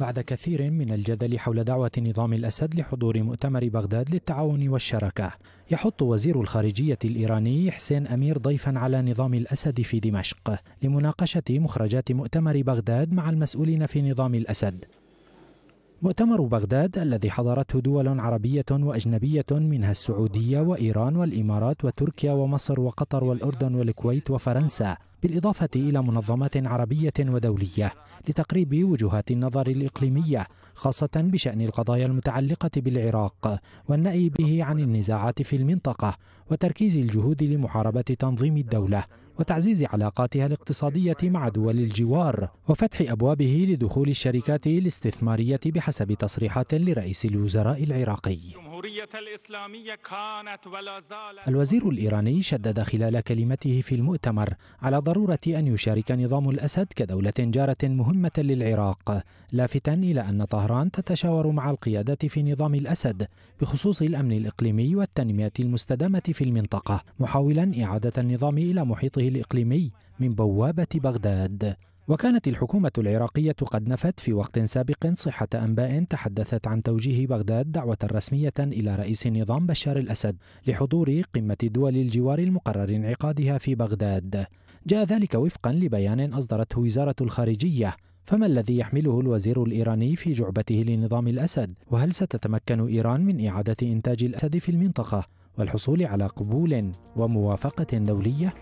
بعد كثير من الجدل حول دعوة نظام الأسد لحضور مؤتمر بغداد للتعاون والشراكة يحط وزير الخارجية الإيراني حسين أمير ضيفا على نظام الأسد في دمشق لمناقشة مخرجات مؤتمر بغداد مع المسؤولين في نظام الأسد مؤتمر بغداد الذي حضرته دول عربية وأجنبية منها السعودية وإيران والإمارات وتركيا ومصر وقطر والأردن والكويت وفرنسا بالإضافة إلى منظمات عربية ودولية لتقريب وجهات النظر الإقليمية خاصة بشأن القضايا المتعلقة بالعراق والنأي به عن النزاعات في المنطقة وتركيز الجهود لمحاربة تنظيم الدولة وتعزيز علاقاتها الاقتصادية مع دول الجوار وفتح أبوابه لدخول الشركات الاستثمارية بحسب تصريحات لرئيس الوزراء العراقي الجمهورية الإسلامية كانت ولا زالت الوزير الإيراني شدد خلال كلمته في المؤتمر على ضرورة أن يشارك نظام الأسد كدولة جارة مهمة للعراق لافتا إلى أن طهران تتشاور مع القيادة في نظام الأسد بخصوص الأمن الإقليمي والتنمية المستدامة في المنطقة محاولا إعادة النظام إلى محيطه الإقليمي من بوابة بغداد وكانت الحكومة العراقية قد نفت في وقت سابق صحة أنباء تحدثت عن توجيه بغداد دعوة رسمية إلى رئيس نظام بشار الأسد لحضور قمة دول الجوار المقرر انعقادها في بغداد. جاء ذلك وفقا لبيان أصدرته وزارة الخارجية فما الذي يحمله الوزير الإيراني في جعبته لنظام الأسد؟ وهل ستتمكن إيران من إعادة إنتاج الأسد في المنطقة والحصول على قبول وموافقة دولية؟